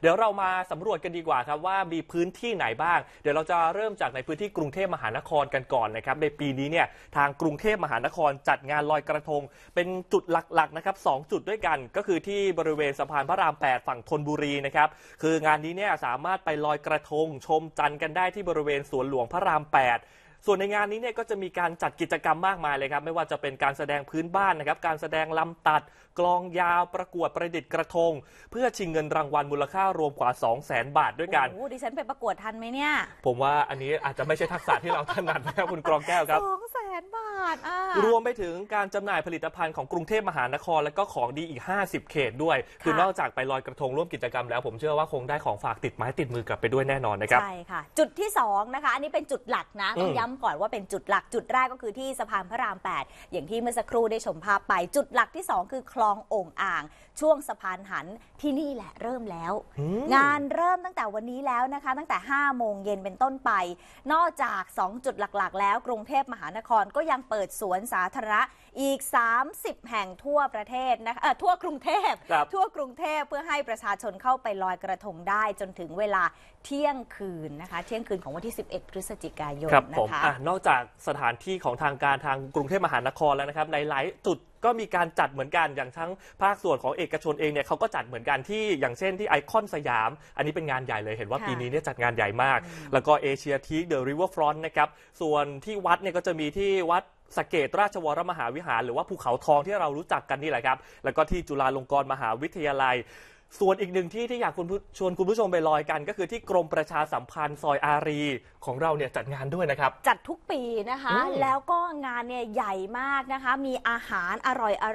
เดี๋ยวเรามาสำรวจกันดีกว่าครับว่ามีพื้นที่ไหนบ้าง เดี๋ยวเราจะเริ่มจากในพื้นที่กรุงเทพมหานครกันก่อนนะครับในปีนี้เนี่ยทางกรุงเทพมหานคร จัดงานลอยกระทงเป็นจุดหลักๆนะครับสจุดด้วยกันก็คือที่บริเวณสะพานพระราม8 ฝั่งธนบุรีนะครับคืองานนี้เนี่ยสามารถไปลอยกระทง ชมจันทร์กันได้ที่บริเวณสวนหลวงพระราม 8ส่วนในงานนี้เนี่ยก็จะมีการจัดกิจกรรมมากมายเลยครับ ไม่ว่าจะเป็นการแสดงพื้นบ้านนะครับ การแสดงลำตัด กลองยาวประกวดประดิษฐ์กระทง เพื่อชิงเงินรางวัลมูลค่ารวมกว่า2 0 0 0 0 0 บาทด้วยกันโอ้ดิฉันไปประกวดทันไหมเนี่ยผมว่าอันนี้อาจจะไม่ใช่ทักษะที่เราถนัดนะครับคุณกรองแก้วครับสองแสนบาทรวมไปถึงการจำหน่ายผลิตภัณฑ์ของกรุงเทพมหานคร และก็ของดีอีก 50 เขตด้วย คือนอกจากไปลอยกระทงร่วมกิจกรรมแล้วผมเชื่อว่าคงได้ของฝากติดไม้ติดมือกลับไปด้วยแน่นอนนะครับ ใช่ค่ะ จุดที่ 2 นะคะ อันนี้เป็นจุดหลักนะต้องย้ำก่อนว่าเป็นจุดหลัก จุดแรกก็คือที่สะพานพระราม 8 อย่างที่เมื่อสักครู่ได้ชมภาพไป จุดหลักที่ 2 คือคลององอ่าง ช่วงสะพานหันที่นี่แหละเริ่มแล้วงานเริ่มตั้งแต่วันนี้แล้วนะคะ ตั้งแต่5โมงเย็นเป็นต้นไป นอกจาก 2 จุดหลักๆ แล้วกรุงเทพมหานครก็ยังเปิดสวนสาธารณะอีก 30 แห่งทั่วประเทศนะคะทั่วกรุงเทพทั่วกรุงเทพเพื่อให้ประชาชนเข้าไปลอยกระทงได้ จนถึงเวลาเที่ยงคืนนะคะเที่ยงคืนของวันที่11 พฤศจิกายนนะคะนอกจากสถานที่ของทางการทางกรุงเทพมหานครแล้วนะครับ ในหลายจุดก็มีการจัดเหมือนกันอย่างทั้งภาคส่วนของเอกชนเองเนี่ยเขาก็จัดเหมือนกันที่อย่างเช่นที่ไอคอนสยาม อันนี้เป็นงานใหญ่เลยเห็นว่าปีนี้เนี่ยจัดงานใหญ่มาก แล้วก็เอเชียทีเดอะริเวอร์ฟรอนต์นะครับ ส่วนที่วัดเนี่ยก็จะมีที่วัดสเกตราชวรมหาวิหาร หรือว่าภูเขาทองที่เรารู้จักกันนี่แหละครับ แล้วก็ที่จุฬาลงกรณ์มหาวิทยาลัยส่วนอีกหนึ่งที่ที่อยากคุณชวนคุณผู้ชมไปลอยกัน ก็คือที่กรมประชาสัมพันธ์ซอยอารี ของเราเนี่ยจัดงานด้วยนะครับจัดทุกปีนะคะ แล้วก็งานเนี่ยใหญ่มากนะคะมีอาหารอ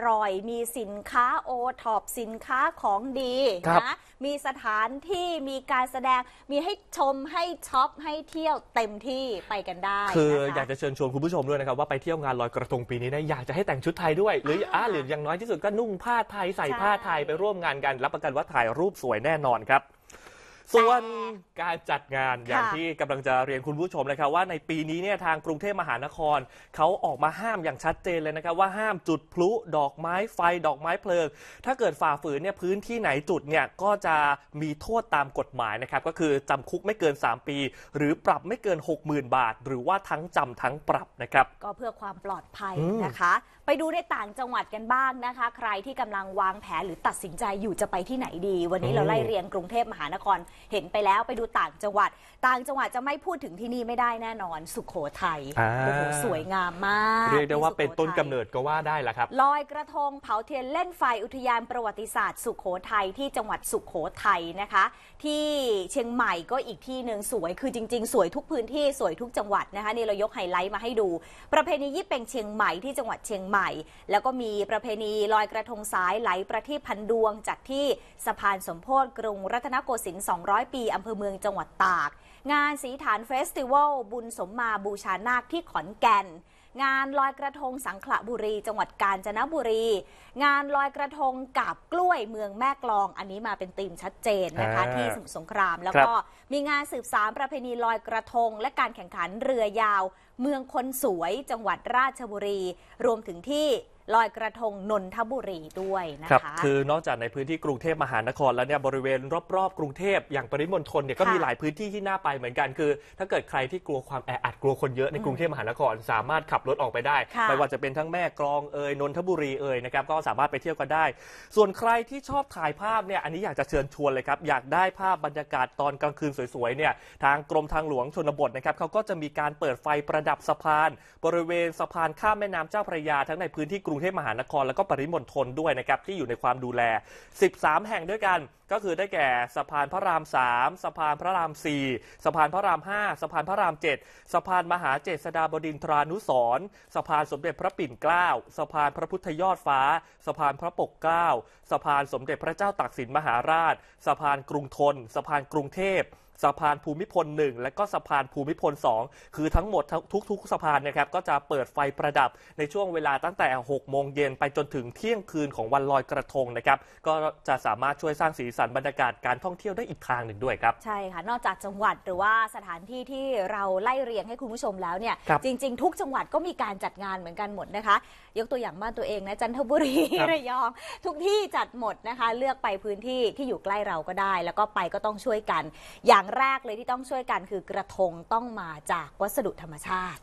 ร่อยๆมีสินค้าโอท็อปสินค้าของดีนะมีสถานที่มีการแสดงมีให้ชมให้ช็อปให้เที่ยวเต็มที่ไปกันได้คือนะอยากจะเชิญชวนคุณผู้ชมด้วยนะครับว่าไปเที่ยวงานลอยกระทงปีนี้นะอยากจะให้แต่งชุดไทยด้วยหรืออ่าหรืออย่างน้อยที่สุดก็นุ่งผ้าไทยใส่ผ้าไทยไปร่วมงานกันรับประกันว่าและถ่ายรูปสวยแน่นอนครับส่วนการจัดงานอย่างที่กำลังจะเรียนคุณผู้ชมนะครับว่าในปีนี้เนี่ยทางกรุงเทพมหานคร เขาออกมาห้ามอย่างชัดเจนเลยนะครับ ว่าห้ามจุดพลุดอกไม้ ไฟดอกไม้เพลิง ถ้าเกิดฝ่าฝืนเนี่ยพื้นที่ไหนจุดเนี่ยก็จะมีโทษตามกฎหมายนะครับ ก็คือจำคุกไม่เกิน 3 ปี หรือปรับไม่เกิน 60,000 บาท หรือว่าทั้งจำทั้งปรับนะครับก็เพื่อความปลอดภัยนะคะ ไปดูในต่างจังหวัดกันบ้างนะคะ ใครที่กำลังวางแผนหรือตัดสินใจอยู่จะไปที่ไหนดี วันนี้เราไล่เรียงกรุงเทพมหานครเห็นไปแล้วไปดูต่างจังหวัดต่างจังหวัดจะไม่พูดถึงที่นี่ไม่ได้แน่นอน สุขโขทัยโอ้โหสวยงามมากเรียกได้ว่าเป็นต้นกำเนิดก็ว่าได้ละครับ ลอยกระทงเผาเทียนเล่นไฟอุทยานประวัติศาสตร์สุขโขทัยที่จังหวัดสุขโขทัยนะคะที่เชียงใหม่ก็อีกที่หนึ่งสวยคือจริงๆสวยทุกพื้นที่สวยทุกจังหวัดนะคะนี่เรายกไฮไลท์มาให้ดู ประเพณียี่เป็งเชียงใหม่ที่จังหวัดเชียงใหม่ แล้วก็มีประเพณีลอยกระทงสายไหลประทีปพันดวงจัดที่สะพานสมโพธิกรุง รัตนโกสินทร์สอ200ปี อำเภอเมืองจังหวัดตาก งานสีฐานเฟสติวัลบุญสมมาบูชานาคที่ขอนแก่น งานลอยกระทงสังขละบุรี จังหวัดกาญจนบุรี งานลอยกระทงกับกล้วยเมืองแม่กลองอันนี้มาเป็นธีมชัดเจนนะคะที่สมุทรสงครามแล้วก็มีงานสืบสารประเพณีลอยกระทงและการแข่งขันเรือยาว เมืองคนสวยจังหวัดราชบุรี รวมถึงที่ลอยกระทงนนทบุรีด้วยนะคะครับ คือนอกจากในพื้นที่กรุงเทพมหานครแล้วเนี่ยบริเวณรอบๆ กรุงเทพอย่างปริมณฑลเนี่ยก็มีหลายพื้นที่ที่น่าไปเหมือนกัน คือถ้าเกิดใครที่กลัวความแออัดกลัวคนเยอะในกรุงเทพมหานครสามารถขับรถออกไปได้ ไม่ว่าจะเป็นทั้งแม่กลองเอ่ยนนทบุรีเอ่ยนะครับก็สามารถไปเที่ยวกันได้ ส่วนใครที่ชอบถ่ายภาพเนี่ยอันนี้อยากจะเชิญชวนเลยครับอยากได้ภาพบรรยากาศตอนกลางคืนสวยๆเนี่ยทางกรมทางหลวงชนบทนะครับเขาก็จะมีการเปิดไฟประดับสะพาน บริเวณสะพานข้ามแม่น้ำเจ้าพระยา ทั้งในพื้นที่รุงเทพมหานครและก็ปริมณฑลด้วยนะครับที่อยู่ในความดูแล 13 แห่งด้วยกัน ก็คือได้แก่สะพานพระราม3สะพานพระราม4สะพานพระราม5สะพานพระราม7สะพานมหาเจษฎาบดินทรานุสรสะพานสมเด็จพระปิ่นเกล้าสะพานพระพุทธยอดฟ้า สะพานพระปกเกล้าสะพานสมเด็จพระเจ้าตากสินมหาราชสะพานกรุงทนสะพานกรุงเทพสะพานภูมิพล 1 และก็สะพานภูมิพล 2 คือทั้งหมดทุกทุกสะพานนะครับก็จะเปิดไฟประดับในช่วงเวลาตั้งแต่ 6 โมงเย็นไปจนถึงเที่ยงคืนของวันลอยกระทงนะครับก็จะสามารถช่วยสร้างสีสันบรรยากาศการท่องเที่ยวได้อีกทางหนึ่งด้วยครับ ใช่ค่ะนอกจากจังหวัดหรือว่าสถานที่ที่เราไล่เรียงให้คุณผู้ชมแล้วเนี่ยรจริง ๆ ทุกจังหวัดก็มีการจัดงานเหมือนกันหมดนะคะยกตัวอย่างบ้านตัวเองนะจันทบุรีระยอง ทุกที่จัดหมดนะคะ เลือกไปพื้นที่ที่อยู่ใกล้เราก็ได้ แล้วก็ไปก็ต้องช่วยกันอย่างแรกเลยที่ต้องช่วยกันคือกระทงต้องมาจากวัสดุธรรมชาติ